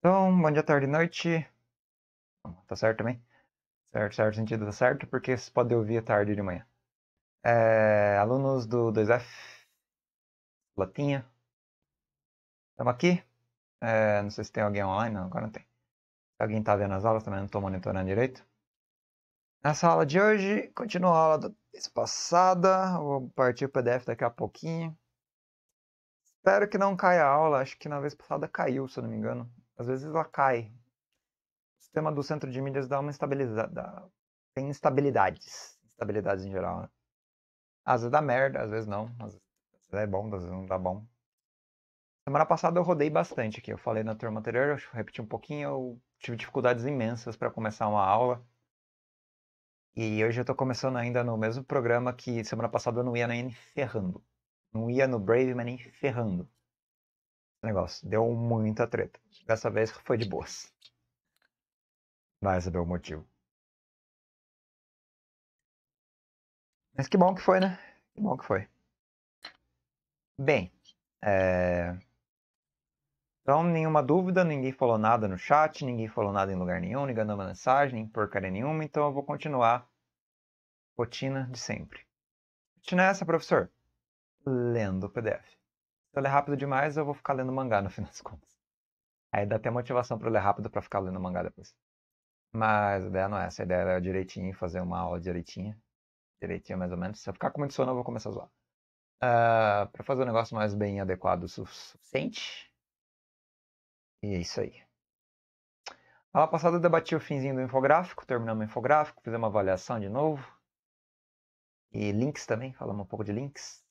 Então, bom dia, tarde e noite. Tá certo também? Certo, certo, sentido tá certo, porque vocês podem ouvir tarde de manhã. É, alunos do 2F, Latinha. Estamos aqui. É, não sei se tem alguém online, não, agora não tem. Se alguém tá vendo as aulas, também não estou monitorando direito. Nessa aula de hoje, continua a aula da vez passada. Vou partir o PDF daqui a pouquinho. Espero que não caia a aula, acho que na vez passada caiu, se eu não me engano às vezes ela cai. O sistema do centro de mídias dá uma estabilidade. Tem instabilidades. Instabilidades em geral, né? Às vezes dá merda, às vezes não. Às vezes é bom, às vezes não dá bom. Semana passada eu rodei bastante aqui. Eu falei na turma anterior, eu repeti um pouquinho, eu tive dificuldades imensas para começar uma aula. E hoje eu tô começando ainda no mesmo programa que semana passada eu não ia nem ferrando. Não ia no Brave, mas nem ferrando negócio. Deu muita treta. Dessa vez foi de boas. Vai saber o motivo. Mas que bom que foi, né? Que bom que foi. Bem, é... então nenhuma dúvida, ninguém falou nada no chat, ninguém falou nada em lugar nenhum, ninguém mandou mensagem, nem porcaria nenhuma, então eu vou continuar. Rotina de sempre. Rotina é essa, professor? Lendo o PDF eu ler rápido demais, eu vou ficar lendo mangá no final das contas. Aí dá até motivação para ler rápido para ficar lendo mangá depois. Mas a ideia não é essa. A ideia era direitinho, fazer uma aula direitinha. Direitinho, mais ou menos. Se eu ficar com muito sono, eu vou começar a zoar. Uh, ah, para fazer um negócio mais bem adequado o suficiente. E é isso aí. A aula passada eu debati o finzinho do infográfico, terminamos o infográfico, fizemos uma avaliação de novo. E links também, falamos um pouco de links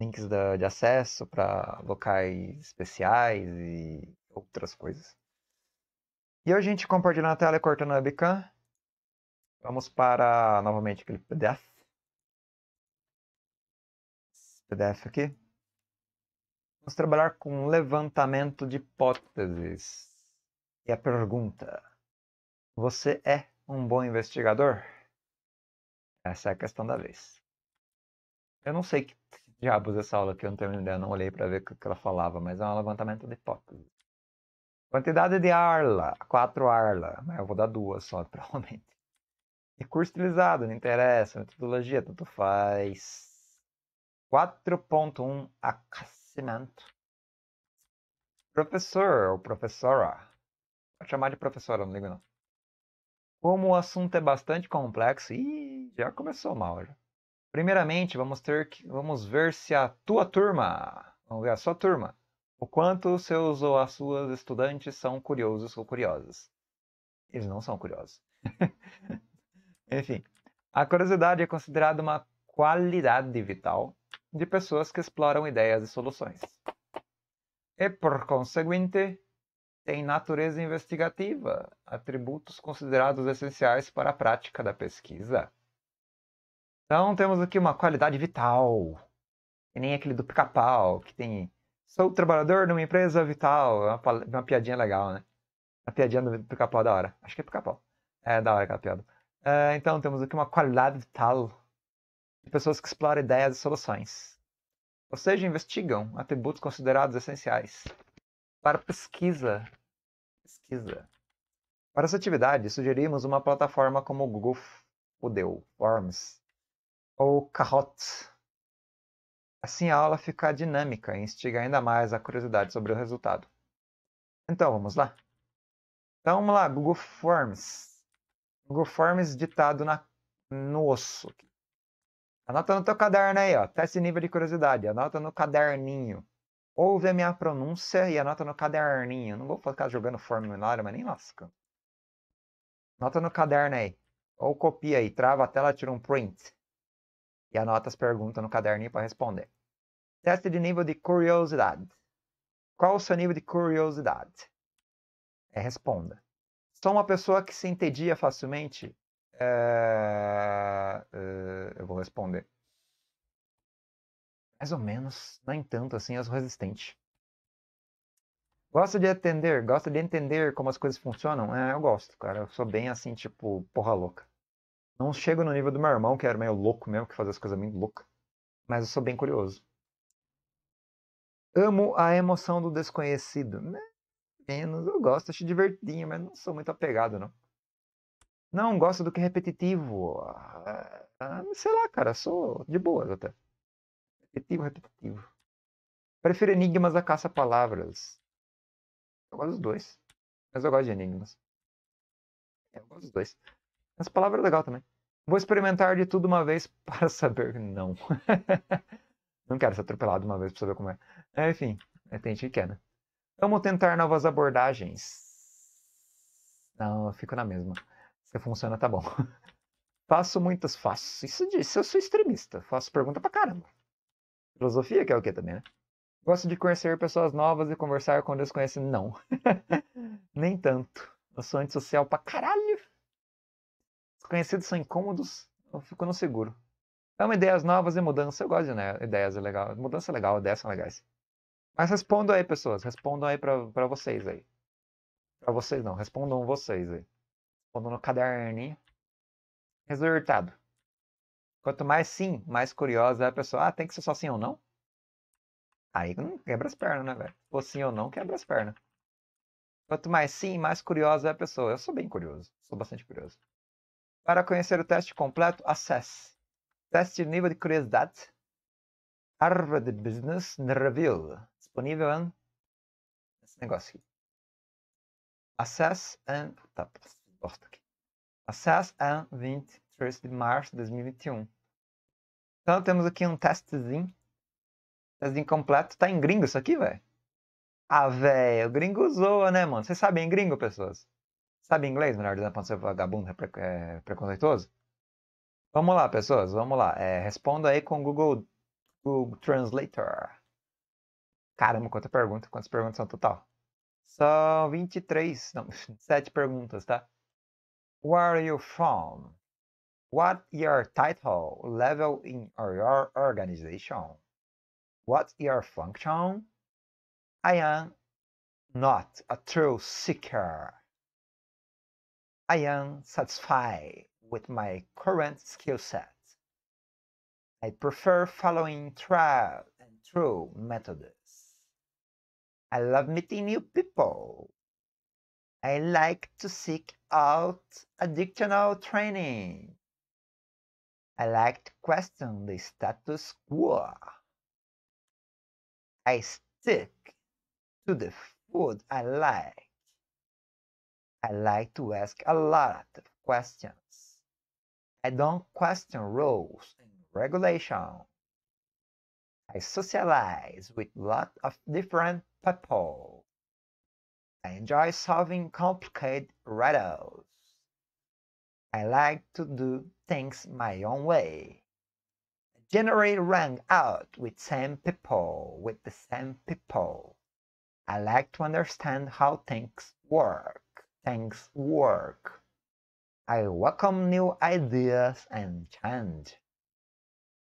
links da, de acesso para locais especiais e outras coisas. E a gente compartilha na tela e cortando a webcam. Vamos para novamente aquele PDF. Esse PDF aqui. Vamos trabalhar com levantamento de hipóteses. E a pergunta: Você é um bom investigador? Essa é a questão da vez. Eu não sei que diabos essa aula aqui, eu não tenho ideia, não olhei para ver o que ela falava, mas é um levantamento de hipóteses. Quantidade de arla, quatro arla, mas né, eu vou dar duas só, provavelmente. Recurso utilizado, não interessa, metodologia, tanto faz. 4.1 aquecimento. Professor ou professora. Pode chamar de professora, não ligo não. Como o assunto é bastante complexo. Ih, já começou mal já. Primeiramente, vamos, ter que, vamos ver se a tua turma, vamos ver a sua turma, o quanto os seus ou as suas estudantes são curiosos ou curiosas. Eles não são curiosos. Enfim, a curiosidade é considerada uma qualidade vital de pessoas que exploram ideias e soluções. E, por conseguinte, tem natureza investigativa, atributos considerados essenciais para a prática da pesquisa. Então temos aqui uma qualidade vital. E nem aquele do pica-pau, que tem. Sou trabalhador numa empresa vital. É uma, uma piadinha legal, né? A piadinha do pica-pau é da hora. Acho que é pica-pau. É da hora aquela piada. É, então temos aqui uma qualidade vital de pessoas que exploram ideias e soluções. Ou seja, investigam atributos considerados essenciais para pesquisa. Pesquisa. Para essa atividade, sugerimos uma plataforma como o Google Forms ou Kahoot. Assim a aula fica dinâmica e instiga ainda mais a curiosidade sobre o resultado. Então vamos lá. Então vamos lá, Google Forms. Google Forms ditado na, no osso. Anota no teu caderno aí, ó. Teste nível de curiosidade. Anota no caderninho. Ouve a minha pronúncia e anota no caderninho. Não vou ficar jogando formulário, mas nem lasca. Anota no caderno aí. Ou copia aí, trava a tela, tira um print e anota as perguntas no caderninho para responder. Teste de nível de curiosidade. Qual o seu nível de curiosidade? É, responda. Sou uma pessoa que se entedia facilmente? É... É... eu vou responder. Mais ou menos, nem tanto assim, as resistente. Gosto de atender, gosto de entender como as coisas funcionam? É, eu gosto, cara. Eu sou bem assim, tipo, porra louca. Não chego no nível do meu irmão, que era meio louco mesmo, que fazia as coisas meio loucas. Mas eu sou bem curioso. Amo a emoção do desconhecido. Né? Menos, eu gosto, acho divertinho, mas não sou muito apegado, não. Não, gosto do que é repetitivo. Ah, ah, sei lá, cara, sou de boas até. Repetitivo, repetitivo. Prefiro enigmas a caça-palavras. Eu gosto dos dois. Mas eu gosto de enigmas. Eu gosto dos dois. Essa palavra é legal também. Vou experimentar de tudo uma vez para saber. Não. não quero ser atropelado uma vez para saber como é. é enfim, é, tem gente que quer, né? Vamos tentar novas abordagens. Não, eu fico na mesma. Se funciona, tá bom. faço muitas, faço. Isso disso, eu sou extremista. Faço pergunta pra caramba. Filosofia, que é o que também, né? Gosto de conhecer pessoas novas e conversar com desconhecidos. Não. Nem tanto. Eu sou antissocial pra caralho conhecidos são incômodos, eu fico no seguro. Então, ideias novas e mudança. Eu gosto de né? ideias, é legal. Mudança é legal, ideias são legais. Mas respondam aí, pessoas. Respondam aí pra, pra vocês aí. Pra vocês não, respondam vocês aí. Respondam no caderninho. Resultado. Quanto mais sim, mais curiosa é a pessoa. Ah, tem que ser só sim ou não? Aí hum, quebra as pernas, né, velho? Ou sim ou não, quebra as pernas. Quanto mais sim, mais curiosa é a pessoa. Eu sou bem curioso. Sou bastante curioso. Para conhecer o teste completo, acesse Teste de Nível de Curiosidade Harvard Business Review, disponível em esse negócio aqui. Acesse em. Tá, bosta aqui. Acesse em 23 de março de 2021. Então temos aqui um testezinho. Testezinho completo. Tá em gringo isso aqui, velho? Ah, velho, gringo zoa, né, mano? Vocês sabem gringo, pessoas? Sabe inglês, melhor dizendo, para não ser vagabundo é, é, preconceituoso? Vamos lá, pessoas, vamos lá. É, responda aí com o Google, Google Translator. Caramba, quanta pergunta, quantas perguntas são total? São 23, não, 7 perguntas, tá? Where are you from? What your title, level in your organization? What's your function? I am not a true seeker. I am satisfied with my current skill set. I prefer following trial and true methods. I love meeting new people. I like to seek out additional training. I like to question the status quo. I stick to the food I like. I like to ask a lot of questions. I don't question rules and regulations. I socialize with lot of different people. I enjoy solving complicated riddles. I like to do things my own way. I generally hang out with same people, with the same people. I like to understand how things work things work. I welcome new ideas and change.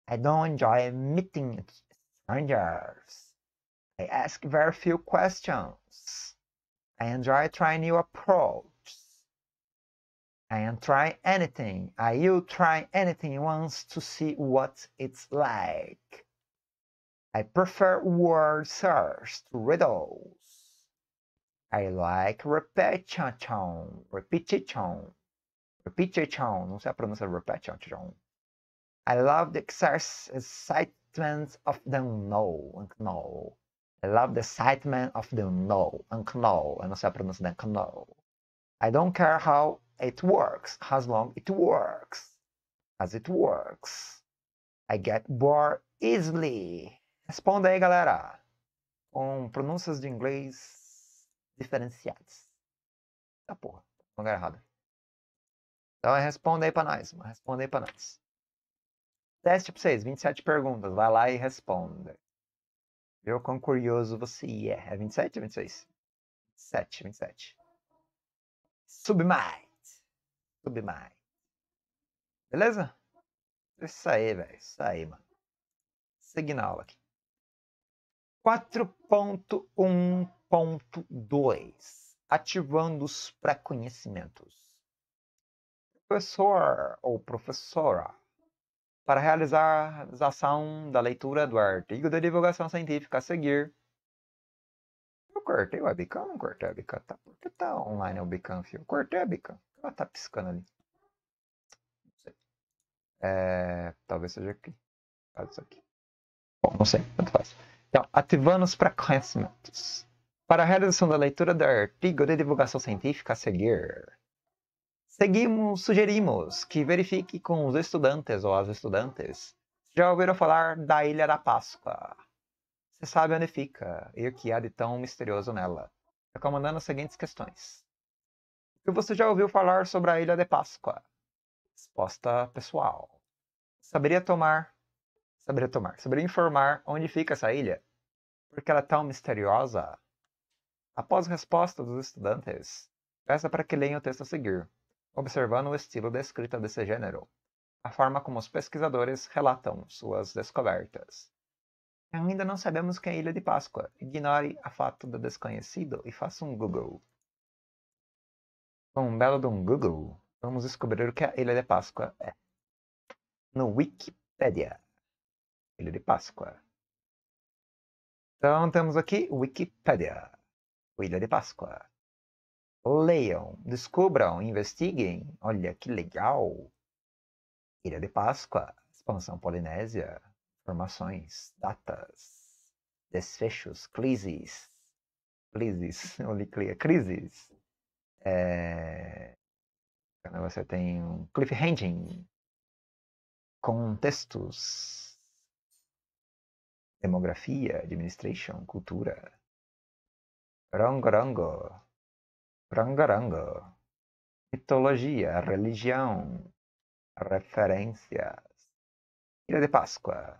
I don't enjoy meeting strangers. I ask very few questions. I enjoy trying new approaches. I am try anything. I will try anything once to see what it's like. I prefer word search to riddles. I like repetition, repetition, repetition. Não sei a pronúncia repetition. I love the excitement of the know, know. I love the excitement of the know, know. não sei a pronúncia de know. I don't care how it works, as long it works, as it works. I get bored easily. Responda aí, galera, com pronúncias de inglês diferenciados. Tá porra, lugar errado. Então é responda aí pra nós, responda aí pra nós. Teste pra vocês, 27 perguntas, vai lá e responda. Viu quão curioso você é. É 27 ou 26? 27, 27. Sub mais. Sub mais. Beleza? Isso aí, velho. Isso aí, mano. Seguindo a aula aqui. 4.1 Ponto 2. Ativando os pré-conhecimentos. Professor ou professora, para realizar a ação da leitura do artigo de divulgação científica a seguir, eu cortei o webcam, não cortei a webcam, tá? Por que tá online o webcam, filho? Eu cortei a webcam. Ela tá piscando ali. Não sei. É, talvez seja aqui. Faz isso aqui. Bom, não sei, tanto faz. Então, ativando os pré-conhecimentos. Para a realização da leitura do artigo de divulgação científica a seguir, seguimos, sugerimos que verifique com os estudantes ou as estudantes se já ouviram falar da Ilha da Páscoa. Você sabe onde fica e o que há de tão misterioso nela, recomendando as seguintes questões. O que você já ouviu falar sobre a Ilha de Páscoa? Resposta pessoal. Saberia tomar, saberia tomar, saberia informar onde fica essa ilha? Porque ela é tão misteriosa Após resposta dos estudantes, peça para que leiam o texto a seguir, observando o estilo da escrita desse gênero, a forma como os pesquisadores relatam suas descobertas. Ainda não sabemos quem é a Ilha de Páscoa. Ignore a fato do desconhecido e faça um Google. Com um belo de um Google, vamos descobrir o que a Ilha de Páscoa é. No Wikipedia. Ilha de Páscoa. Então temos aqui Wikipedia. Coelho de Páscoa. Leiam, descubram, investiguem. Olha que legal! Ilha de Páscoa, expansão polinésia, formações, datas, desfechos, crises. Crises, Olha, crises. É... Você tem um cliffhanging, contextos, demografia, administration, cultura. Rongorongo. Rongorongo. Mitologia, religião, referências. Ilha de Páscoa.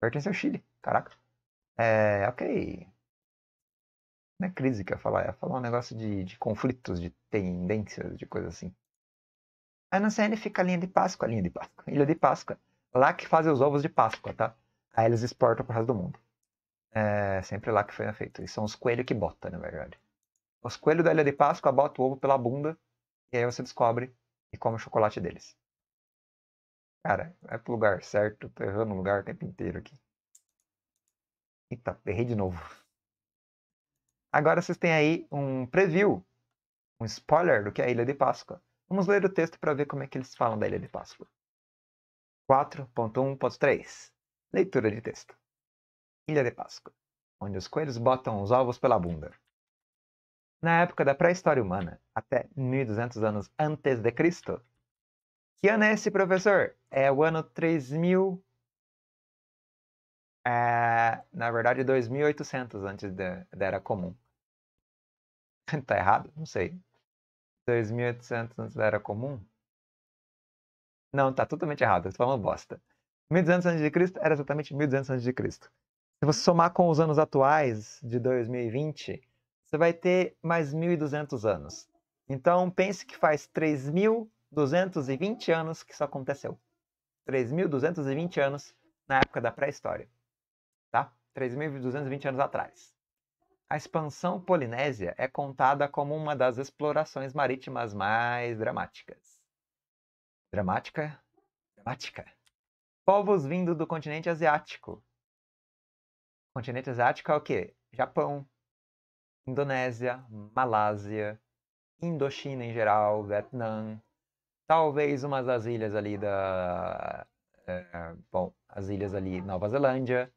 Pertence ao Chile, caraca. É, ok. Não é crise que eu ia falar, ia falar um negócio de, de conflitos, de tendências, de coisa assim. Aí na CN fica a linha de Páscoa, a linha de Páscoa, Ilha de Páscoa. Lá que fazem os ovos de Páscoa, tá? Aí eles exportam pro resto do mundo. É sempre lá que foi feito. E são os coelhos que bota, na verdade. Os coelhos da Ilha de Páscoa botam o ovo pela bunda e aí você descobre e come o chocolate deles. Cara, vai pro lugar certo. Tô errando o lugar o tempo inteiro aqui. Eita, errei de novo. Agora vocês têm aí um preview, um spoiler do que é a Ilha de Páscoa. Vamos ler o texto para ver como é que eles falam da Ilha de Páscoa. 4.1.3 Leitura de texto. Ilha de Páscoa, onde os coelhos botam os ovos pela bunda. Na época da pré-história humana, até 1200 anos antes de Cristo. Que ano é esse, professor? É o ano 3000. É, na verdade, 2800 antes da, Era Comum. tá errado? Não sei. 2800 antes da Era Comum? Não, tá totalmente errado. Estou falando bosta. 1200 antes de Cristo era exatamente 1200 antes de Cristo. Se você somar com os anos atuais, de 2020, você vai ter mais 1.200 anos. Então, pense que faz 3.220 anos que isso aconteceu. 3.220 anos na época da pré-história. Tá? 3.220 anos atrás. A expansão polinésia é contada como uma das explorações marítimas mais dramáticas. Dramática? Dramática. Povos vindo do continente asiático, continente asiático é o quê? Japão, Indonésia, Malásia, Indochina em geral, Vietnã, talvez umas das ilhas ali da. É, bom, as ilhas ali, Nova Zelândia,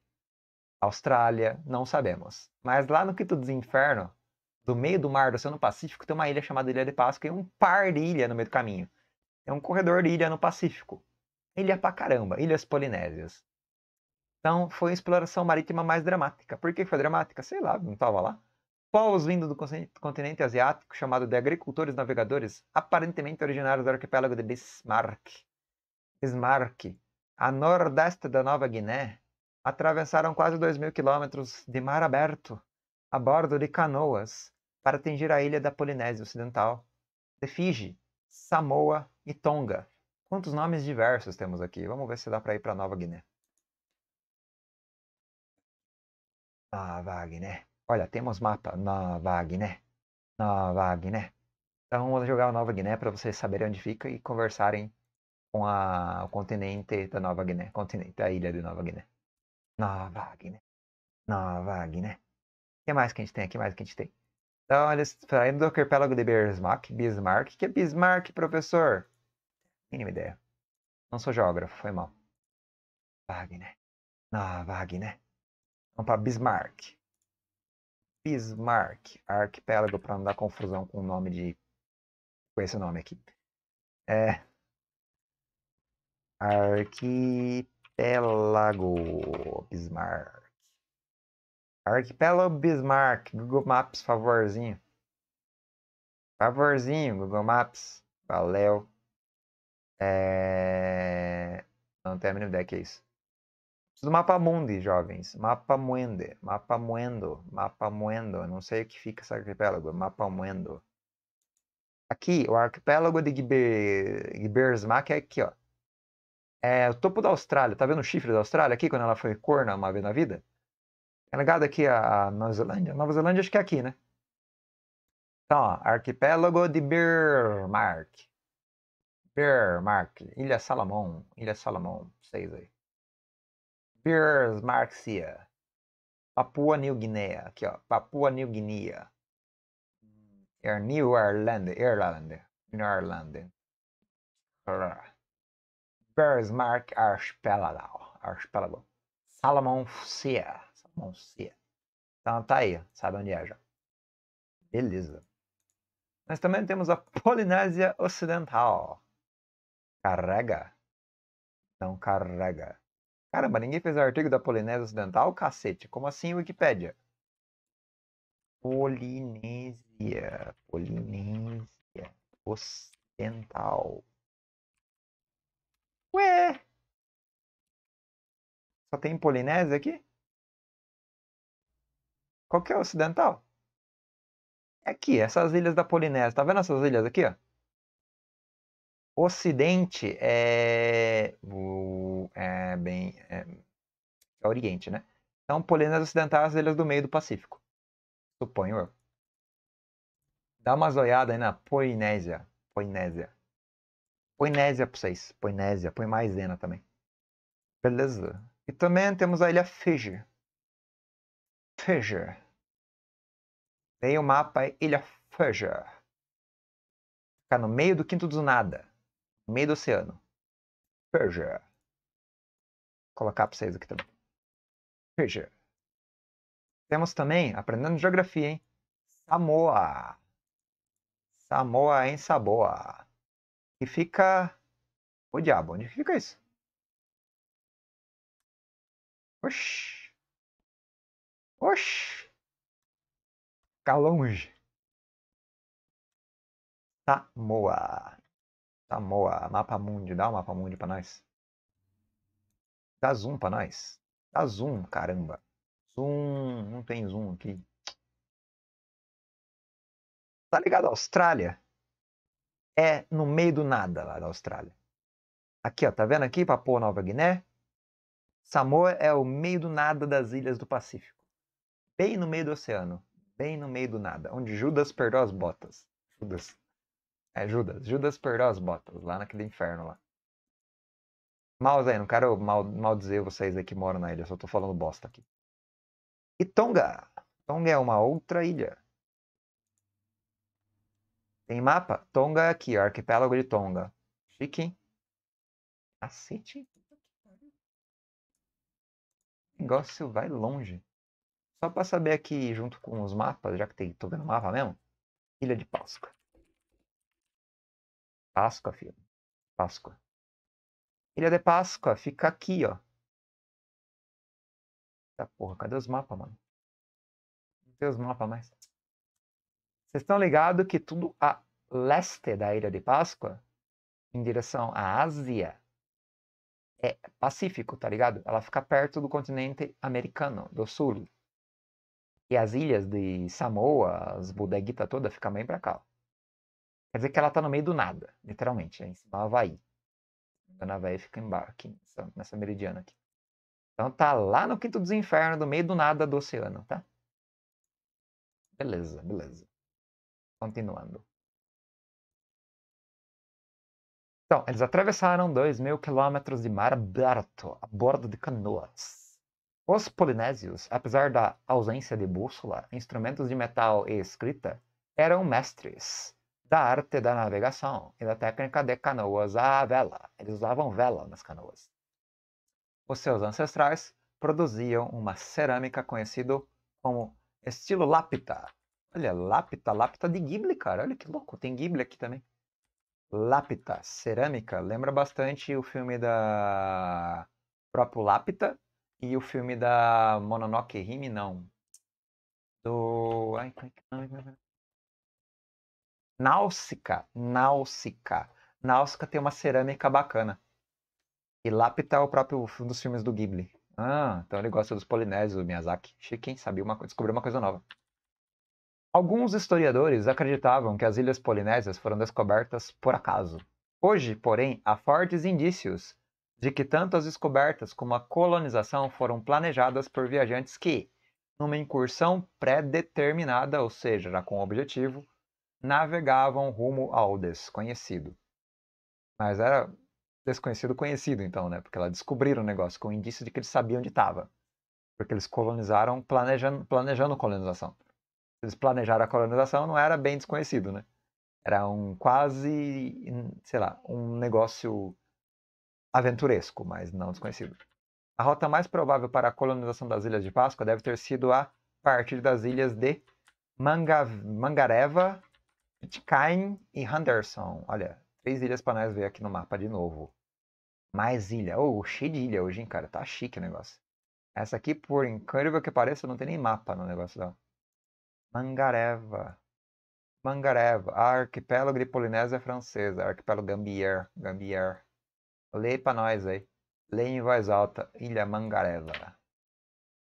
Austrália, não sabemos. Mas lá no Quito dos Inferno, do meio do mar do Oceano Pacífico, tem uma ilha chamada Ilha de Páscoa e é um par de ilha no meio do caminho. É um corredor de ilha no Pacífico. Ilha pra caramba, Ilhas Polinésias. Então foi a exploração marítima mais dramática. Por que foi dramática? Sei lá, não estava lá. Povos vindos do continente asiático, chamado de agricultores navegadores, aparentemente originários do arquipélago de Bismarck. Bismarck, a nordeste da Nova Guiné, atravessaram quase 2 mil quilômetros de mar aberto, a bordo de canoas, para atingir a ilha da Polinésia Ocidental, de Fiji, Samoa e Tonga. Quantos nomes diversos temos aqui? Vamos ver se dá para ir para Nova Guiné. na Wagner. né? Olha, temos mapa na Wagner. né? Na vaga, né? Então vamos jogar a Nova Guiné para vocês saberem onde fica e conversarem com a, o continente da Nova Guiné, continente, a ilha de Nova Guiné. Nova Guiné. Nova Guiné. O que mais que a gente tem? O que mais que a gente tem? Então, eles saíram do arquipélago de Bismarck. Bismarck. que é Bismarck, professor? Mínima ideia. Não sou geógrafo, foi mal. Wagner. Né? Na Wagner. Vamos para Bismarck. Bismarck, arquipélago, para não dar confusão com o nome de. com esse nome aqui. É. Arquipélago Bismarck. Arquipélago Bismarck. Google Maps, favorzinho. Favorzinho, Google Maps. Valeu. É... Não tem a mínima ideia que é isso do mapa mundi, jovens. Mapa muende, mapa muendo, mapa muendo. Não sei o que fica esse arquipélago. Mapa muendo. Aqui, o arquipélago de Giber... é aqui, ó. É o topo da Austrália. Tá vendo o chifre da Austrália aqui, quando ela foi corna uma vez na vida? É ligado aqui a Nova Zelândia? Nova Zelândia acho que é aqui, né? Então, ó, arquipélago de Birmark. Birmark, Ilha Salomão, Ilha Salomão, vocês aí. Spears Marxia. Papua New Guinea. Aqui, ó. Papua New Guinea. Air é New Ireland. Ireland. New Ireland. Bearsmark Archipelago. Archipelago. Salomon Sea. Salomon Sea. Então tá aí. Sabe onde é já. Beleza. Nós também temos a Polinésia Ocidental. Carrega. Não carrega. Caramba, ninguém fez o artigo da Polinésia Ocidental? Cacete, como assim Wikipédia? Polinésia, Polinésia Ocidental. Ué! Só tem Polinésia aqui? Qual que é o ocidental? É aqui, essas ilhas da Polinésia. Tá vendo essas ilhas aqui, ó? Ocidente é, o, é bem é, é, Oriente, né? Então, Polinésia Ocidental as ilhas do meio do Pacífico. Suponho eu. Dá uma zoiada aí na Polinésia. Polinésia. Polinésia pra vocês. Polinésia. Põe mais Zena também. Beleza. E também temos a ilha Fiji. Fiji. Tem o um mapa Ilha Fiji. Fica no meio do quinto do nada meio do oceano. Persia. Vou colocar para vocês aqui também. Persia. Temos também, aprendendo geografia, hein? Samoa. Samoa em Saboa. Que fica. O diabo, onde fica isso? Oxi. Oxi. Fica longe. Samoa. Samoa, tá mapa mundi, dá o um mapa mundi pra nós. Dá zoom pra nós. Dá zoom, caramba. Zoom, não tem zoom aqui. Tá ligado A Austrália? É no meio do nada lá da Austrália. Aqui, ó, tá vendo aqui Papua Nova Guiné? Samoa é o meio do nada das ilhas do Pacífico. Bem no meio do oceano. Bem no meio do nada. Onde Judas perdeu as botas. Judas. É Judas. Judas perdeu as botas lá naquele inferno lá. Maus aí, não quero mal, maldizer vocês aí que moram na ilha, só tô falando bosta aqui. E Tonga? Tonga é uma outra ilha. Tem mapa? Tonga é aqui, arquipélago de Tonga. Chique, hein? Cacete. O negócio vai longe. Só pra saber aqui, junto com os mapas, já que tem, tô vendo o mapa mesmo, Ilha de Páscoa. Páscoa, filho. Páscoa. Ilha de Páscoa, fica aqui, ó. Tá porra, cadê os mapas, mano? Não tem os mapas mais. Vocês estão ligados que tudo a leste da Ilha de Páscoa, em direção à Ásia, é Pacífico, tá ligado? Ela fica perto do continente americano, do sul. E as ilhas de Samoa, as bodeguitas todas, ficam bem pra cá. Ó. Quer dizer que ela tá no meio do nada, literalmente, é em cima do Havaí. Na então, hum. Havaí fica embaixo, aqui, nessa, nessa meridiana aqui. Então tá lá no quinto dos infernos, no meio do nada do oceano, tá? Beleza, beleza. Continuando. Então, eles atravessaram 2 mil quilômetros de mar aberto a bordo de canoas. Os polinésios, apesar da ausência de bússola, instrumentos de metal e escrita, eram mestres da arte da navegação e da técnica de canoas à vela. Eles usavam vela nas canoas. Os seus ancestrais produziam uma cerâmica conhecida como estilo lápita. Olha, lápita, lápita de Ghibli, cara. Olha que louco, tem Ghibli aqui também. Lápita, cerâmica, lembra bastante o filme da próprio Lápita e o filme da Mononoke Hime, não. Do... Ai, como é que é Náusica, Náusica. Náusica tem uma cerâmica bacana. E Lapita é o próprio um dos filmes do Ghibli. Ah, então ele gosta dos polinésios, Miyazaki. Chique, quem Sabia uma, descobriu uma coisa nova. Alguns historiadores acreditavam que as ilhas polinésias foram descobertas por acaso. Hoje, porém, há fortes indícios de que tanto as descobertas como a colonização foram planejadas por viajantes que, numa incursão pré-determinada, ou seja, já com o objetivo, navegavam rumo ao desconhecido. Mas era desconhecido conhecido, então, né? Porque lá descobriram o negócio com o indício de que eles sabiam onde estava. Porque eles colonizaram planejando, planejando colonização. Eles planejaram a colonização, não era bem desconhecido, né? Era um quase, sei lá, um negócio aventuresco, mas não desconhecido. A rota mais provável para a colonização das Ilhas de Páscoa deve ter sido a partir das ilhas de Manga... Mangareva Pitcairn e Henderson. Olha, três ilhas para nós ver aqui no mapa de novo. Mais ilha. Ô, oh, cheio de ilha hoje, hein, cara. Tá chique o negócio. Essa aqui, por incrível que pareça, não tem nem mapa no negócio não. Mangareva. Mangareva. Arquipélago de Polinésia Francesa. Arquipélago Gambier. Gambier. Lê pra nós aí. Lê em voz alta. Ilha Mangareva.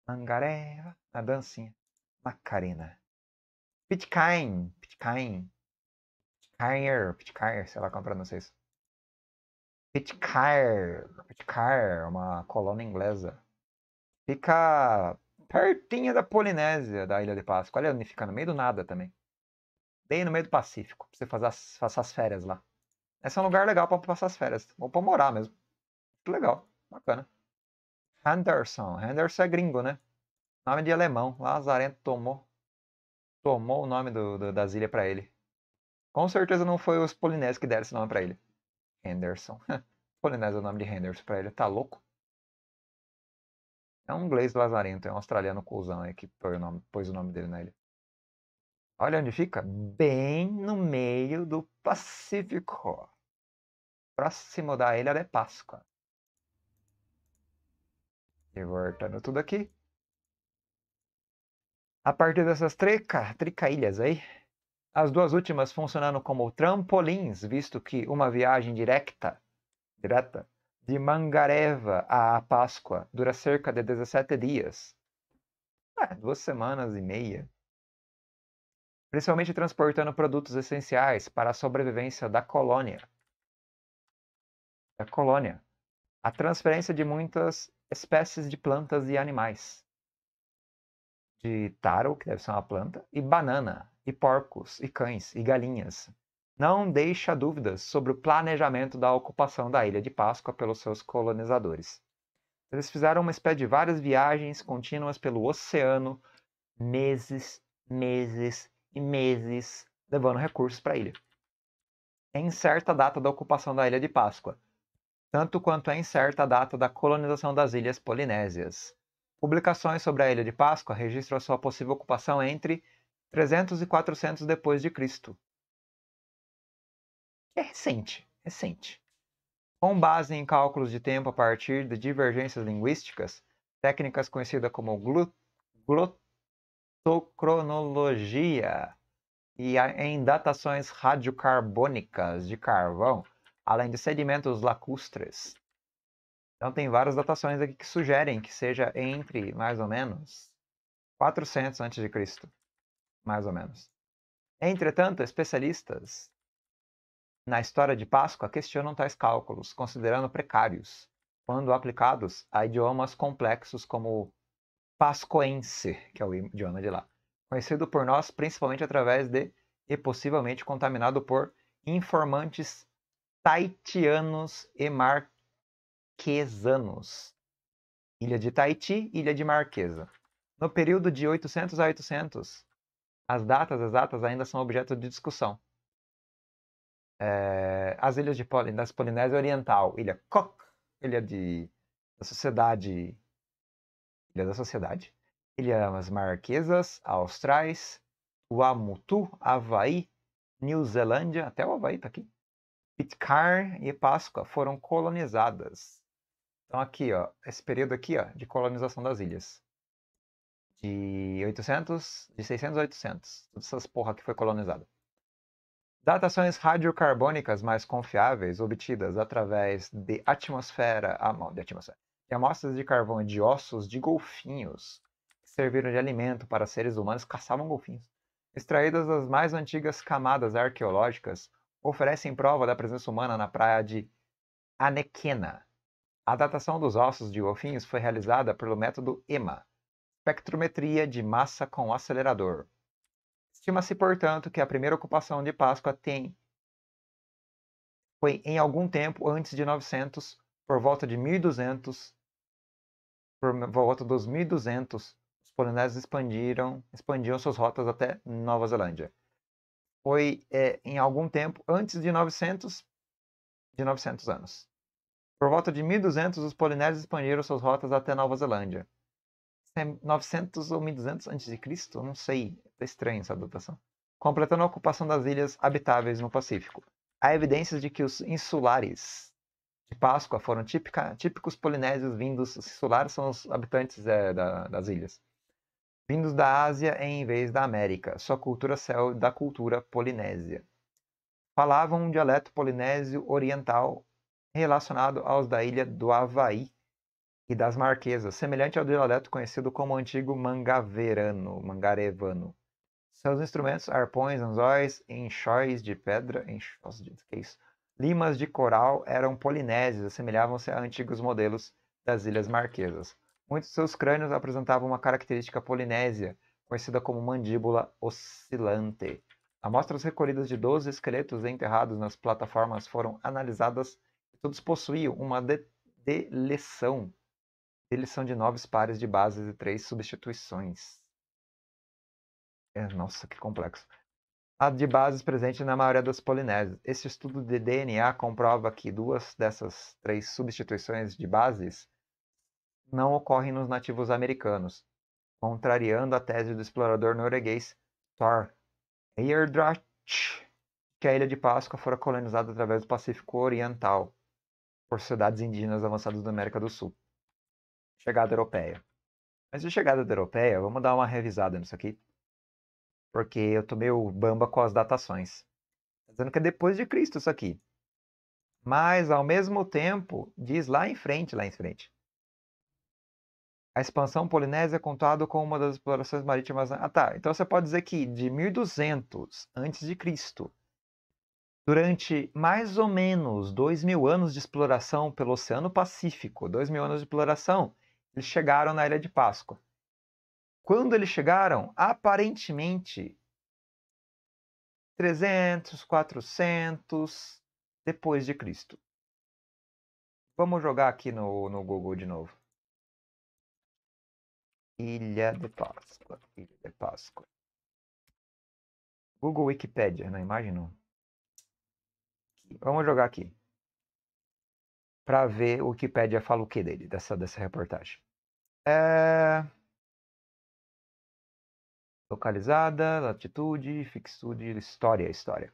Mangareva. A dancinha. Macarena. Pitcairn. Pitcairn. Pitcairn, Pitcairn, sei lá como é pronuncia isso. Pitcairn, Pitcairn, é uma colônia inglesa. Fica pertinho da Polinésia, da Ilha de Páscoa. Olha, ele fica no meio do nada também. Bem no meio do Pacífico, pra você fazer as, fazer as férias lá. Esse é um lugar legal para passar as férias, ou pra morar mesmo. Muito legal, bacana. Henderson, Henderson é gringo, né? Nome de alemão, Lazarento tomou. Tomou o nome do, do das ilhas para ele. Com certeza não foi os polinésios que deram esse nome para ele. Henderson. Polinésio é o nome de Henderson para ele. Tá louco? É um inglês lazarento, é um australiano cuzão aí que pôs o nome, pôs o nome dele na ilha. Olha onde fica. Bem no meio do Pacífico. Próximo da ilha de Páscoa. E voltando tudo aqui. A partir dessas treca, trica ilhas aí, as duas últimas funcionando como trampolins, visto que uma viagem direta, direta de Mangareva à Páscoa dura cerca de 17 dias. É, duas semanas e meia. Principalmente transportando produtos essenciais para a sobrevivência da colônia. Da colônia. A transferência de muitas espécies de plantas e animais. De taro, que deve ser uma planta, e banana, e porcos, e cães, e galinhas. Não deixa dúvidas sobre o planejamento da ocupação da Ilha de Páscoa pelos seus colonizadores. Eles fizeram uma espécie de várias viagens contínuas pelo oceano, meses, meses e meses, levando recursos para a ilha. É incerta a data da ocupação da Ilha de Páscoa, tanto quanto é incerta a data da colonização das ilhas polinésias. Publicações sobre a Ilha de Páscoa registram a sua possível ocupação entre 300 e 400 depois de Cristo. É recente, recente. Com base em cálculos de tempo a partir de divergências linguísticas, técnicas conhecidas como glotocronologia e em datações radiocarbônicas de carvão, além de sedimentos lacustres. Então tem várias datações aqui que sugerem que seja entre mais ou menos 400 a.C mais ou menos. Entretanto, especialistas na história de Páscoa questionam tais cálculos, considerando precários, quando aplicados a idiomas complexos como o pascoense, que é o idioma de lá, conhecido por nós principalmente através de e possivelmente contaminado por informantes taitianos e marquesanos. Ilha de Taiti, Ilha de Marquesa. No período de 800 a 800, as datas exatas ainda são objeto de discussão. É, as ilhas de Poli, das Polinésia Oriental, Ilha Cook, Ilha de, da Sociedade, Ilha da Sociedade, Ilhas Marquesas, Austrais, Tuamutu, Havaí, New Zelândia, até o Havaí está aqui, Pitcairn e Páscoa foram colonizadas. Então aqui, ó, esse período aqui, ó, de colonização das ilhas de 800, de 600 a 800. Todas essas porra que foi colonizada. Datações radiocarbônicas mais confiáveis obtidas através de atmosfera, ah, não, de atmosfera, de amostras de carvão de ossos de golfinhos que serviram de alimento para seres humanos que caçavam golfinhos, extraídas das mais antigas camadas arqueológicas, oferecem prova da presença humana na praia de Anequena. A datação dos ossos de golfinhos foi realizada pelo método EMA, espectrometria de massa com acelerador. Estima-se, portanto, que a primeira ocupação de Páscoa tem foi em algum tempo antes de 900, por volta de 1200, por volta dos 1200, os polinésios expandiram, expandiam suas rotas até Nova Zelândia. Foi é, em algum tempo antes de 900, de 900 anos. Por volta de 1200, os polinésios expandiram suas rotas até Nova Zelândia. 900 é ou 1200 a.C., não sei, É tá estranho essa datação. Completando a ocupação das ilhas habitáveis no Pacífico. Há evidências de que os insulares de Páscoa foram típica, típicos polinésios vindos, os insulares são os habitantes é, da, das ilhas, vindos da Ásia em vez da América. Sua cultura céu da cultura polinésia. Falavam um dialeto polinésio oriental relacionado aos da ilha do Havaí, e das Marquesas, semelhante ao dialeto conhecido como antigo mangaverano, mangarevano. Seus instrumentos, arpões, anzóis, enxóis de pedra, enxóis de que isso, limas de coral eram polinésios, assemelhavam-se a antigos modelos das Ilhas Marquesas. Muitos de seus crânios apresentavam uma característica polinésia, conhecida como mandíbula oscilante. Amostras recolhidas de 12 esqueletos enterrados nas plataformas foram analisadas e todos possuíam uma deleção eles são de nove pares de bases e três substituições. É, nossa, que complexo. A de bases presente na maioria dos polinésios. Este estudo de DNA comprova que duas dessas três substituições de bases não ocorrem nos nativos americanos, contrariando a tese do explorador norueguês Thor Heyerdahl que a Ilha de Páscoa fora colonizada através do Pacífico Oriental por sociedades indígenas avançadas da América do Sul chegada europeia. Mas a chegada da europeia, vamos dar uma revisada nisso aqui, porque eu tô meio bamba com as datações. Tá dizendo que é depois de Cristo isso aqui. Mas, ao mesmo tempo, diz lá em frente, lá em frente. A expansão polinésia é contada com uma das explorações marítimas. Ah, tá. Então você pode dizer que de 1200 a.C., durante mais ou menos 2 mil anos de exploração pelo Oceano Pacífico, 2 mil anos de exploração, eles chegaram na Ilha de Páscoa. Quando eles chegaram, aparentemente, 300, 400 depois de Cristo. Vamos jogar aqui no, no Google de novo. Ilha de Páscoa. Ilha de Páscoa. Google Wikipedia, na imagem não. Vamos jogar aqui para ver o que Wikipédia fala o que dele, dessa, dessa reportagem. É... Localizada, latitude, fixitude, história, história.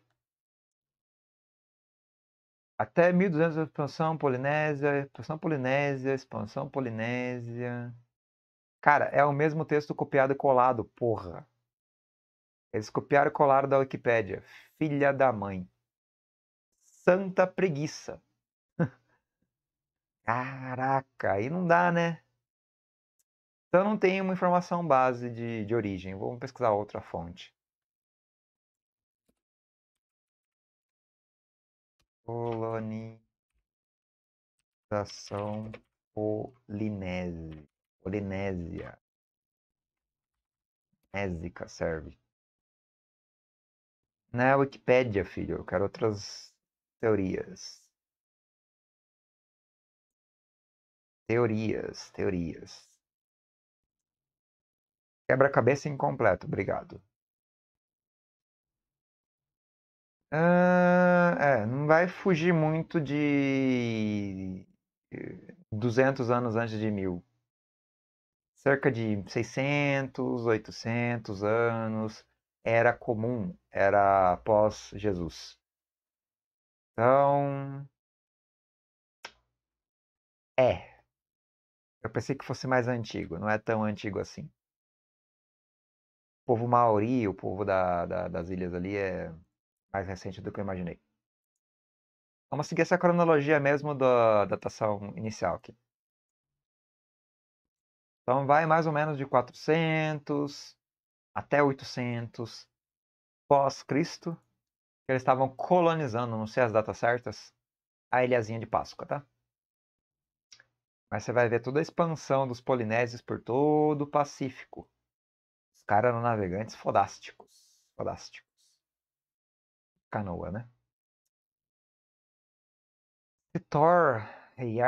Até 1200 expansão polinésia, expansão polinésia, expansão polinésia. Cara, é o mesmo texto copiado e colado, porra. Eles copiaram e colaram da Wikipédia. Filha da mãe. Santa preguiça. Caraca, aí não dá, né? Então não tem uma informação base de, de origem. Vamos pesquisar outra fonte. Colonização polinésia. Polinésia. Nésica serve. Não é a Wikipédia, filho. Eu quero outras teorias. Teorias, teorias. Quebra-cabeça incompleto, obrigado. Ah, é, não vai fugir muito de 200 eh, anos antes de mil. Cerca de 600, 800 anos era comum, era pós Jesus. Então, é, eu pensei que fosse mais antigo, não é tão antigo assim. O povo maori, o povo da, da, das ilhas ali, é mais recente do que eu imaginei. Vamos seguir essa cronologia mesmo da datação inicial aqui. Então vai mais ou menos de 400 até 800 pós-Cristo, que eles estavam colonizando, não sei as datas certas, a ilhazinha de Páscoa, tá? Mas você vai ver toda a expansão dos polinésios por todo o Pacífico. Os caras eram navegantes fodásticos. Fodásticos. Canoa, né? Thor e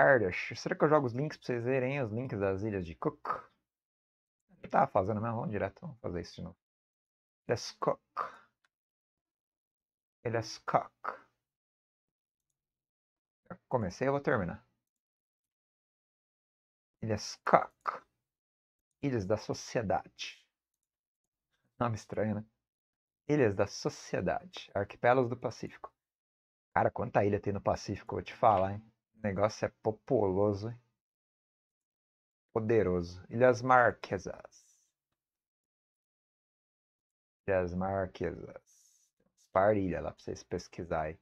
Será que eu jogo os links pra vocês verem os links das ilhas de Cook? Tá tava fazendo mesmo, vamos direto, vamos fazer isso de novo. Ilhas Cook. Ilhas Cook. Já comecei, eu vou terminar. Ilhas Cook. Ilhas da Sociedade. Nome estranho, né? Ilhas da Sociedade. Arquipélagos do Pacífico. Cara, quanta ilha tem no Pacífico, vou te falar, hein? O negócio é populoso, hein? Poderoso. Ilhas Marquesas. Ilhas Marquesas. Tem lá pra vocês pesquisarem.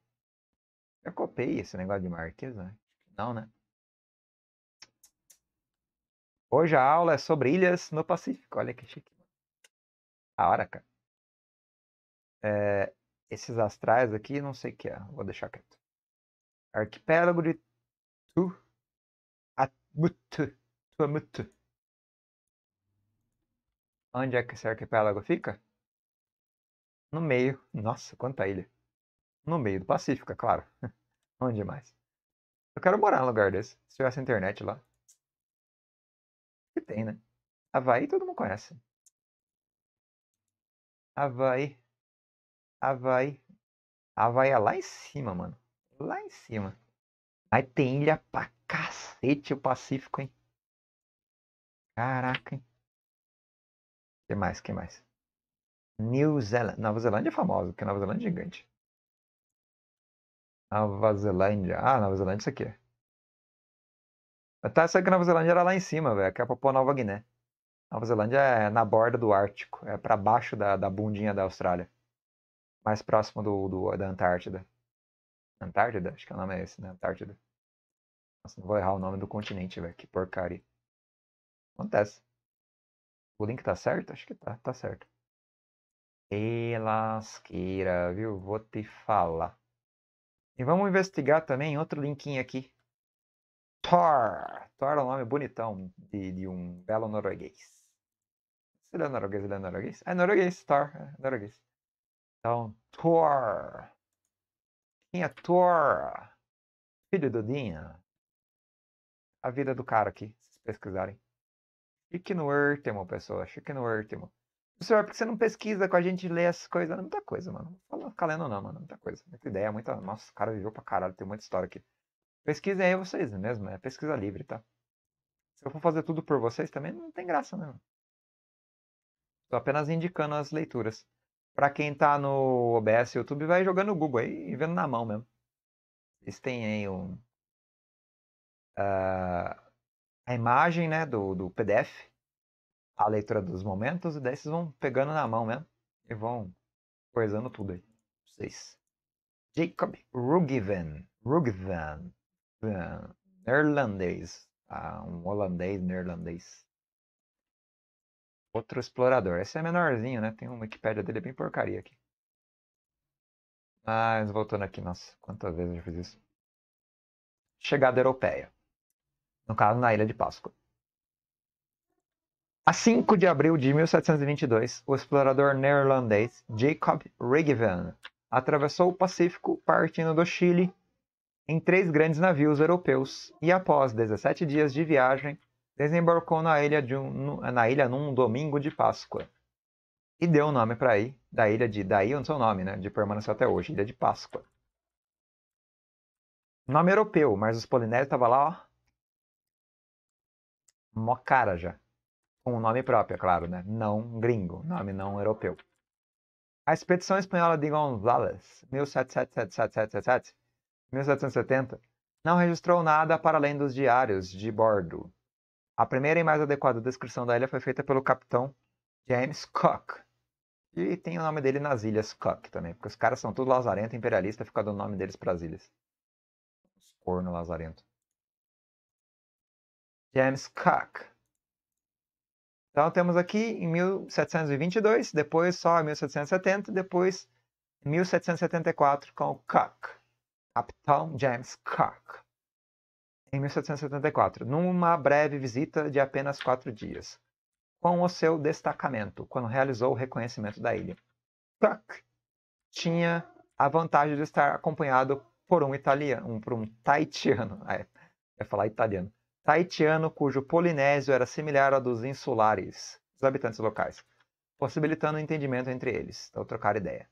Eu copiei esse negócio de Marquesa? Né? Não, né? Hoje a aula é sobre ilhas no Pacífico. Olha que chique. A hora, cara. É, esses astrais aqui, não sei o que é. Vou deixar quieto. Arquipélago de Tu. Tuamutu. Onde é que esse arquipélago fica? No meio. Nossa, quanta ilha. No meio do Pacífico, é claro. Onde mais? Eu quero morar num lugar desse. Se tivesse internet lá que tem, né? Havaí todo mundo conhece. Havaí. Havaí. Havaí é lá em cima, mano. Lá em cima. Aí tem ilha pra cacete o Pacífico, hein? Caraca, hein? que mais? que mais? New Zealand. Nova Zelândia é famosa, porque Nova Zelândia é gigante. Nova Zelândia. Ah, Nova Zelândia, isso aqui. É. Tá, essa que Nova Zelândia era lá em cima, velho, que é a Papua Nova Guiné. Nova Zelândia é na borda do Ártico, é para baixo da, da bundinha da Austrália. Mais próximo do, do, da Antártida. Antártida? Acho que é o nome é esse, né? Antártida. Nossa, não vou errar o nome do continente, velho. Que porcaria. Acontece. O link tá certo? Acho que tá, tá certo. E lasqueira, viu? Vou te falar. E vamos investigar também outro linkinho aqui. Thor. Thor é um nome bonitão de, de um belo norueguês. Se ele é norueguês, ele é norueguês? É norueguês, Thor. É norueguês. Então, Thor. Quem é Thor? Filho do Dinha. A vida do cara aqui, se pesquisarem. Fique no último, pessoal. Fique no último. Professor, por que você não pesquisa com a gente lê essas coisas? Não, é muita coisa, mano. Não vou ficar lendo, não, mano. É muita coisa. Muita ideia, muita. Nossa, o cara viveu pra caralho. Tem muita história aqui. Pesquisem aí vocês mesmo, é pesquisa livre, tá? Se eu for fazer tudo por vocês também não tem graça, né? Estou apenas indicando as leituras. Para quem tá no OBS YouTube, vai jogando no Google aí e vendo na mão mesmo. Eles têm aí um, uh, a imagem né, do, do PDF, a leitura dos momentos, e daí vocês vão pegando na mão mesmo e vão coisando tudo aí. Vocês. Jacob Rugiven. Rugiven neerlandês. Ah, um holandês, neerlandês. Outro explorador. Esse é menorzinho, né? Tem uma Wikipédia dele bem porcaria aqui. Mas voltando aqui, nossa, quantas vezes eu já fiz isso? Chegada europeia. No caso, na Ilha de Páscoa. A 5 de abril de 1722, o explorador neerlandês Jacob Rigven atravessou o Pacífico partindo do Chile em três grandes navios europeus e, após 17 dias de viagem, desembarcou na ilha, de um, na ilha num domingo de Páscoa. E deu o um nome para aí, da ilha de. Daí o seu nome, né? De permaneceu até hoje, Ilha de Páscoa. Nome europeu, mas os polinésios estavam lá, ó. Mó cara já. Com um nome próprio, é claro, né? Não gringo, nome não europeu. A expedição espanhola de González, 1777 1770, não registrou nada para além dos diários de bordo. A primeira e mais adequada descrição da ilha foi feita pelo capitão James Cook. E tem o nome dele nas ilhas Cook também, porque os caras são tudo lazarento, imperialista, fica dando o nome deles para as ilhas. Os corno lazarento. James Cook. Então temos aqui em 1722, depois só em 1770, depois 1774 com o Cook. Capitão James Cook, em 1774, numa breve visita de apenas quatro dias, com o seu destacamento, quando realizou o reconhecimento da ilha. Cook tinha a vantagem de estar acompanhado por um italiano, um, por um taitiano, é, ia falar italiano, taitiano cujo polinésio era similar ao dos insulares, dos habitantes locais, possibilitando o um entendimento entre eles, então trocar ideia.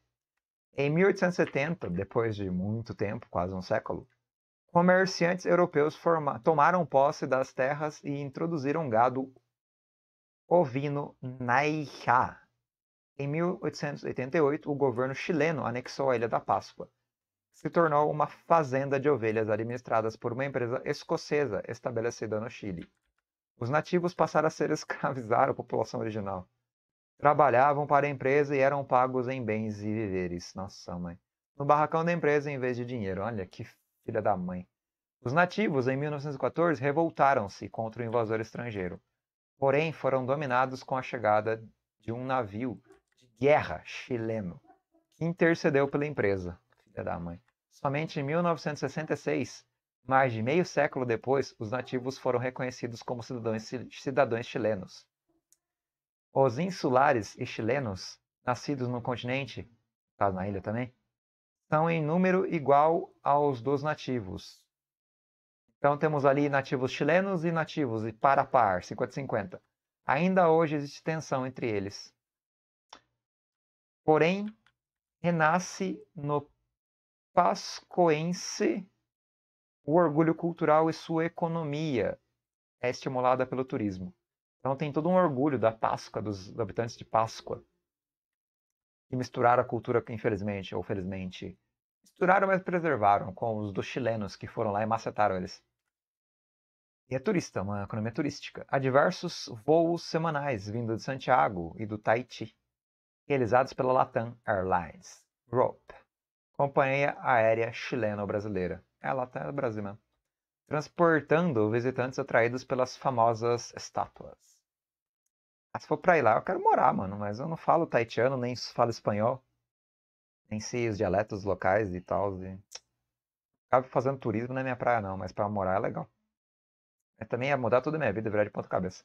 Em 1870, depois de muito tempo, quase um século, comerciantes europeus tomaram posse das terras e introduziram gado ovino naixá. Em 1888, o governo chileno anexou a Ilha da Páscoa, que se tornou uma fazenda de ovelhas administradas por uma empresa escocesa estabelecida no Chile. Os nativos passaram a ser escravizar a população original trabalhavam para a empresa e eram pagos em bens e viveres. Nossa, mãe. No barracão da empresa em vez de dinheiro. Olha que filha da mãe. Os nativos, em 1914, revoltaram-se contra o invasor estrangeiro. Porém, foram dominados com a chegada de um navio de guerra chileno, que intercedeu pela empresa. Filha da mãe. Somente em 1966, mais de meio século depois, os nativos foram reconhecidos como cidadãos, cidadãos chilenos. Os insulares e chilenos, nascidos no continente, caso na ilha também, são em número igual aos dos nativos. Então temos ali nativos chilenos e nativos, e par a par, 50-50. Ainda hoje existe tensão entre eles. Porém, renasce no pascoense o orgulho cultural e sua economia é estimulada pelo turismo. Então tem todo um orgulho da Páscoa, dos habitantes de Páscoa, que misturaram a cultura, infelizmente ou felizmente, misturaram, mas preservaram, com os dos chilenos que foram lá e macetaram eles. E é turista, uma economia turística. Há diversos voos semanais vindo de Santiago e do Tahiti, realizados pela Latam Airlines Rope, companhia aérea chileno-brasileira. É a Latam é Brasil mesmo. Transportando visitantes atraídos pelas famosas estátuas. Ah, se for pra ir lá, eu quero morar, mano, mas eu não falo taitiano, nem falo espanhol. Nem sei os dialetos locais e tal. E... Acabo fazendo turismo na é minha praia, não, mas pra morar é legal. É também ia é mudar toda a minha vida, virar de ponta cabeça.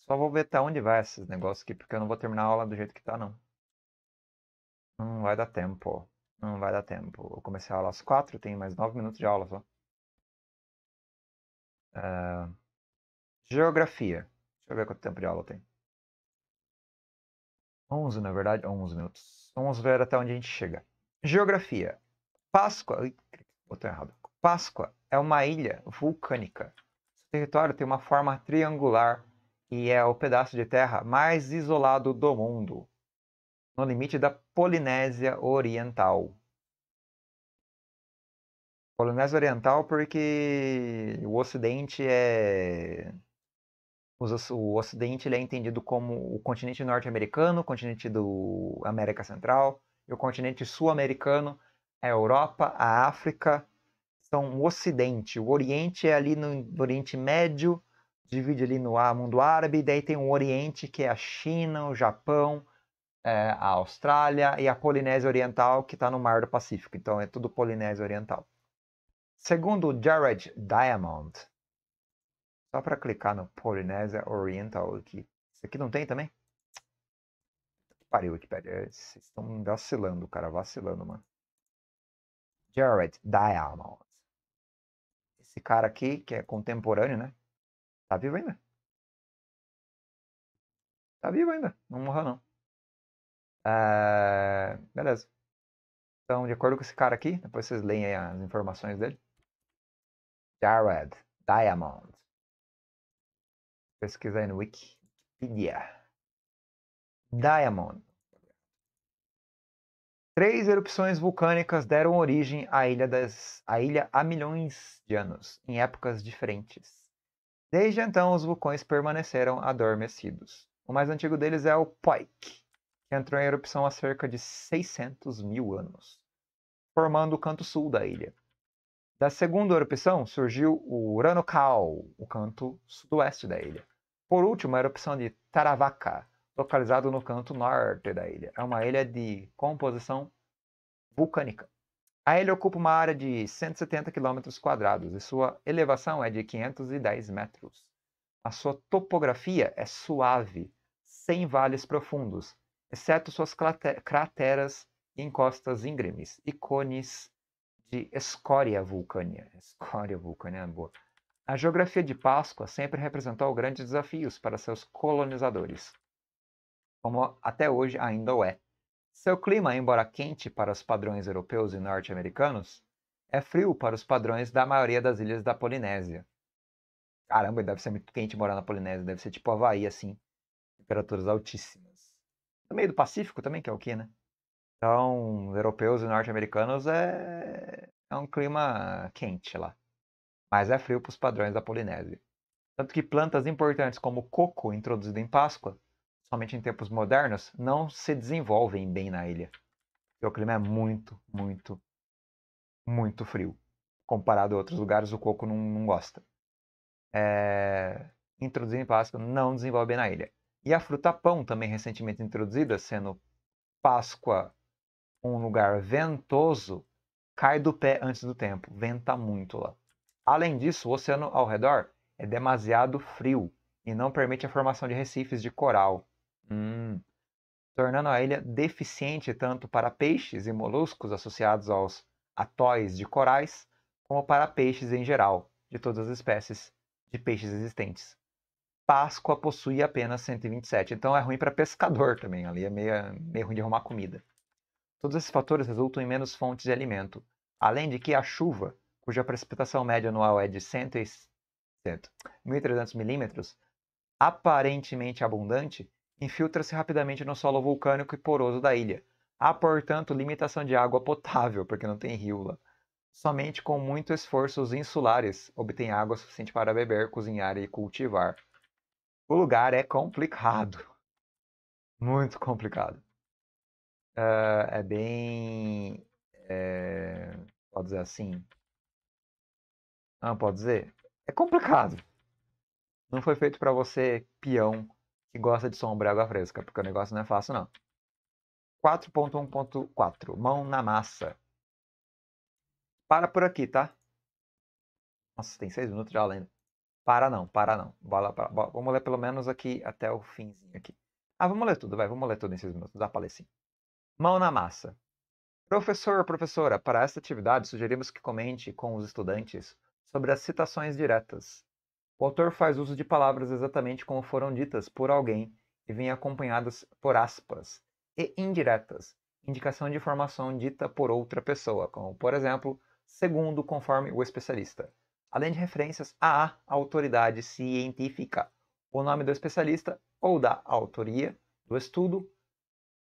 Só vou ver até onde vai esses negócios aqui, porque eu não vou terminar a aula do jeito que tá, não. Não vai dar tempo. Não vai dar tempo. Eu comecei a aula às quatro, tem mais nove minutos de aula só. Uh... Geografia. Deixa eu ver quanto tempo de aula tem. 11, na verdade, 11 minutos. Vamos ver até onde a gente chega. Geografia. Páscoa. Ui, botou errado. Páscoa é uma ilha vulcânica. O território tem uma forma triangular e é o pedaço de terra mais isolado do mundo, no limite da Polinésia Oriental. Polinésia Oriental porque o Ocidente é os, o Ocidente ele é entendido como o continente norte-americano, o continente do América Central, e o continente sul-americano, a Europa, a África, são o Ocidente. O Oriente é ali no, no Oriente Médio, divide ali no mundo árabe, e daí tem o Oriente, que é a China, o Japão, é, a Austrália e a Polinésia Oriental, que está no Mar do Pacífico. Então é tudo Polinésia Oriental. Segundo Jared Diamond, só para clicar no Polinésia Oriental aqui. Isso aqui não tem também? Pariu, Wikipedia. Vocês estão vacilando, cara. Vacilando, mano. Jared Diamond. Esse cara aqui, que é contemporâneo, né? Tá vivo ainda. Tá vivo ainda. Não morra não. É... Beleza. Então, de acordo com esse cara aqui, depois vocês leem as informações dele. Jared Diamond. Pesquisar no Wikipedia. Diamond. Três erupções vulcânicas deram origem à ilha, das, à ilha há milhões de anos, em épocas diferentes. Desde então, os vulcões permaneceram adormecidos. O mais antigo deles é o Pike, que entrou em erupção há cerca de 600 mil anos, formando o canto sul da ilha. Da segunda erupção surgiu o Uranocal, o canto sudoeste da ilha. Por último, a erupção de Taravaca, localizado no canto norte da ilha. É uma ilha de composição vulcânica. A ilha ocupa uma área de 170 km quadrados e sua elevação é de 510 metros. A sua topografia é suave, sem vales profundos, exceto suas crateras e encostas íngremes e cones de escória vulcânica, Escória vulcânica. é boa. A geografia de Páscoa sempre representou grandes desafios para seus colonizadores, como até hoje ainda o é. Seu clima, embora quente para os padrões europeus e norte-americanos, é frio para os padrões da maioria das ilhas da Polinésia. Caramba, deve ser muito quente morar na Polinésia, deve ser tipo Havaí, assim, temperaturas altíssimas. No meio do Pacífico também, que é o quê, né? Então, europeus e norte-americanos é... é um clima quente lá. Mas é frio para os padrões da Polinésia. Tanto que plantas importantes como coco, introduzido em Páscoa, somente em tempos modernos, não se desenvolvem bem na ilha. E o clima é muito, muito, muito frio. Comparado a outros lugares, o coco não, não gosta. É... Introduzido em Páscoa, não desenvolve bem na ilha. E a fruta pão, também recentemente introduzida, sendo Páscoa um lugar ventoso, cai do pé antes do tempo. Venta muito lá. Além disso, o oceano ao redor é demasiado frio e não permite a formação de recifes de coral, hum. tornando a ilha deficiente tanto para peixes e moluscos associados aos atóis de corais, como para peixes em geral, de todas as espécies de peixes existentes. Páscoa possui apenas 127, então é ruim para pescador também, ali é meio, meio ruim de arrumar comida. Todos esses fatores resultam em menos fontes de alimento, além de que a chuva, cuja precipitação média anual é de 1.300 milímetros, aparentemente abundante, infiltra-se rapidamente no solo vulcânico e poroso da ilha. Há, portanto, limitação de água potável, porque não tem rio lá. Somente com muito esforço os insulares obtêm água suficiente para beber, cozinhar e cultivar. O lugar é complicado. Muito complicado uh, é bem. É, pode dizer assim? Ah, pode dizer? É complicado. Não foi feito para você, peão, que gosta de sombra e água fresca, porque o negócio não é fácil, não. 4.1.4 Mão na massa. Para por aqui, tá? Nossa, tem 6 minutos já além. Para não, para não. Bola, bola. Vamos ler pelo menos aqui até o finzinho aqui. Ah, vamos ler tudo, vai. Vamos ler tudo em 6 minutos. Dá pra ler sim. Mão na massa. Professor, professora, para esta atividade sugerimos que comente com os estudantes sobre as citações diretas. O autor faz uso de palavras exatamente como foram ditas por alguém e vêm acompanhadas por aspas e indiretas, indicação de informação dita por outra pessoa, como, por exemplo, segundo conforme o especialista, além de referências à autoridade científica, o nome do especialista ou da autoria, do estudo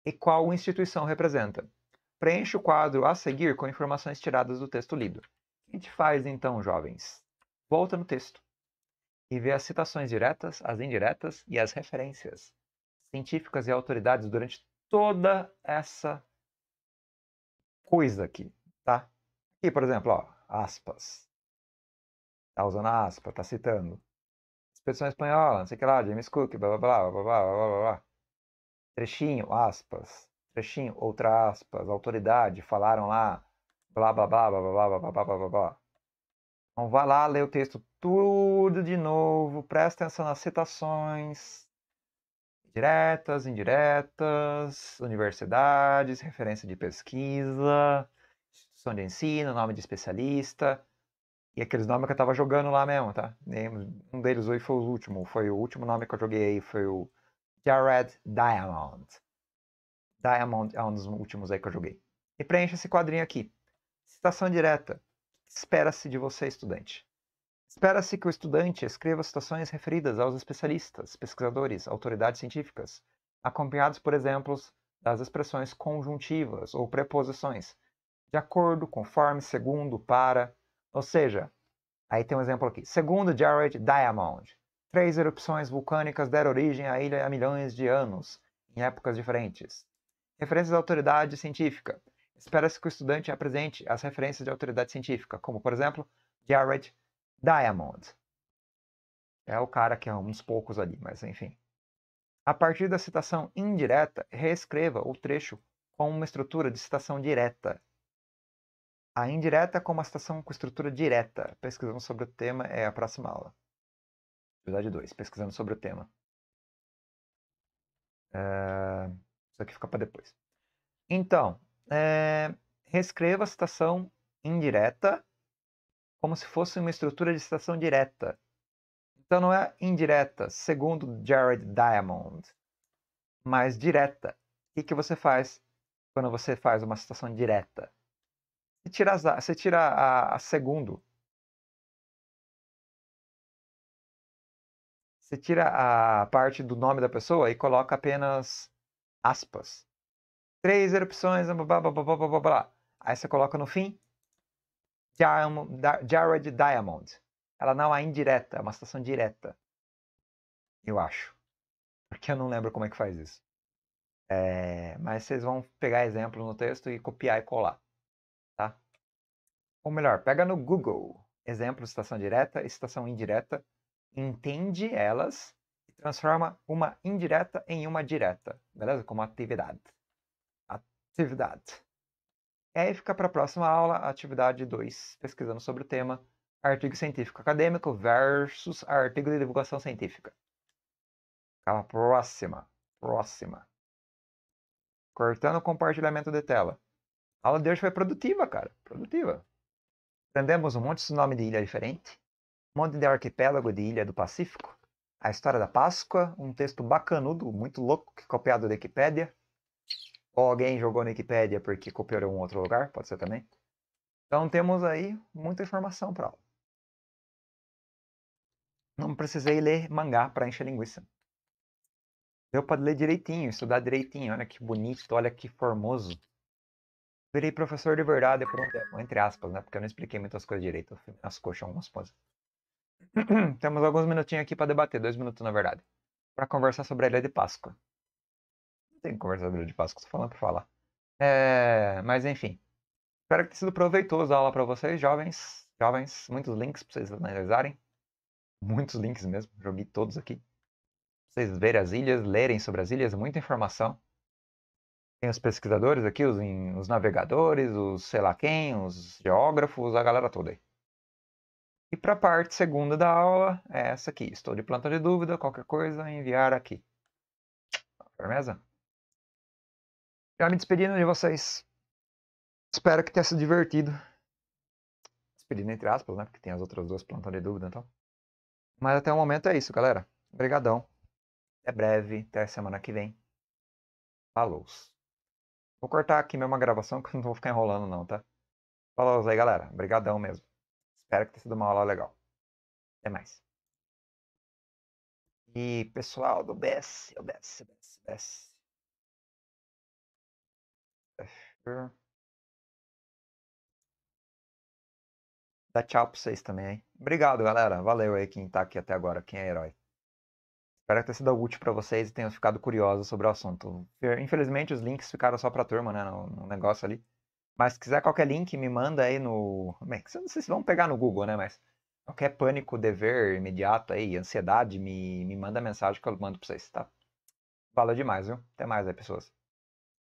e qual instituição representa. Preencha o quadro a seguir com informações tiradas do texto lido. O que a gente faz então, jovens? Volta no texto e vê as citações diretas, as indiretas e as referências científicas e autoridades durante toda essa coisa aqui, tá? Aqui, por exemplo, ó, aspas. Tá usando a aspa, tá citando. Expressão espanhola, não sei o que lá, James Cook, blá blá blá blá blá blá blá blá trechinho, aspas, trechinho, outra aspas, autoridade, falaram lá, blá blá blá blá blá blá blá blá blá blá blá. Então vá lá, lê o texto tudo de novo, presta atenção nas citações, diretas, indiretas, universidades, referência de pesquisa, instituição de ensino, nome de especialista. E aqueles nomes que eu tava jogando lá mesmo, tá? Um deles hoje foi o último, foi o último nome que eu joguei, aí foi o Jared é Diamond. Diamond é um dos últimos aí que eu joguei. E preencha esse quadrinho aqui. Citação direta. Espera-se de você, estudante. Espera-se que o estudante escreva citações referidas aos especialistas, pesquisadores, autoridades científicas, acompanhados por exemplos das expressões conjuntivas ou preposições, de acordo, conforme, segundo, para. Ou seja, aí tem um exemplo aqui. Segundo Jared Diamond, Três erupções vulcânicas deram origem à ilha há milhões de anos, em épocas diferentes. Referências à autoridade científica. Espera-se que o estudante apresente as referências de autoridade científica, como, por exemplo, Jared Diamond. É o cara que é uns poucos ali, mas enfim. A partir da citação indireta, reescreva o trecho com uma estrutura de citação direta. A indireta com uma citação com estrutura direta. Pesquisando sobre o tema é a próxima aula. Episódio 2, pesquisando sobre o tema. É... Isso aqui fica para depois. Então, é... reescreva a citação indireta como se fosse uma estrutura de citação direta. Então não é indireta, segundo Jared Diamond, mas direta. O que, você faz quando você faz uma citação direta? Você tira, as, você tira a, a segundo Você tira a parte do nome da pessoa e coloca apenas aspas. Três erupções, blá blá blá blá blá blá. Aí você coloca no fim Jared Diamond. Ela não é indireta, é uma citação direta. Eu acho. Porque eu não lembro como é que faz isso. É, mas vocês vão pegar exemplo no texto e copiar e colar. Tá? Ou melhor, pega no Google exemplo, citação direta e citação indireta entende elas e transforma uma indireta em uma direta, beleza? Como atividade. Atividade. E aí fica para a próxima aula, atividade 2, pesquisando sobre o tema artigo científico acadêmico versus artigo de divulgação científica. a próxima. Próxima. Cortando o compartilhamento de tela. A aula de hoje foi produtiva, cara. Produtiva. Aprendemos um monte de nome de ilha diferente monte de arquipélago de ilha do Pacífico, a história da Páscoa, um texto bacanudo, muito louco, que copiado da Wikipédia. Ou alguém jogou na Wikipédia porque copiou em um outro lugar, pode ser também. Então temos aí muita informação para aula. Não precisei ler mangá para encher linguiça. Deu para ler direitinho, estudar direitinho. Olha que bonito, olha que formoso. Virei professor de verdade por um tempo, entre aspas, né? Porque eu não expliquei muitas coisas direito. Eu fui nas coxas algumas coisas. Temos alguns minutinhos aqui para debater, dois minutos na verdade, para conversar sobre a Ilha de Páscoa. Não tem que conversar sobre a Ilha de Páscoa, estou falando para falar. É... Mas enfim, espero que tenha sido proveitoso a aula para vocês, jovens. Jovens, muitos links para vocês analisarem. Muitos links mesmo, joguei todos aqui. Pra vocês verem as ilhas, lerem sobre as ilhas, muita informação. Tem os pesquisadores aqui, os, os navegadores, os sei lá quem, os geógrafos, a galera toda aí. E para a parte segunda da aula, é essa aqui. Estou de planta de dúvida, qualquer coisa, enviar aqui. Firmeza? Já me despedindo de vocês. Espero que tenha se divertido. Despedindo entre aspas, né? Porque tem as outras duas plantas de dúvida, então. Mas até o momento é isso, galera. Obrigadão. Até breve. Até semana que vem. Falou. Vou cortar aqui mesmo a gravação, que eu não vou ficar enrolando não, tá? Falou aí, galera. Obrigadão mesmo. Espero que tenha sido uma aula legal. Até mais. E pessoal do BS, é OBS, é OBS, é BS. Dá tchau pra vocês também, hein? Obrigado, galera. Valeu aí quem tá aqui até agora, quem é herói. Espero que tenha sido útil para vocês e tenham ficado curiosos sobre o assunto. Infelizmente, os links ficaram só pra turma, né? no negócio ali. Mas se quiser qualquer link, me manda aí no. Bem, não sei se vão pegar no Google, né? Mas qualquer pânico, dever imediato aí, ansiedade, me, me manda mensagem que eu mando pra vocês, tá? Fala demais, viu? Até mais aí, pessoas.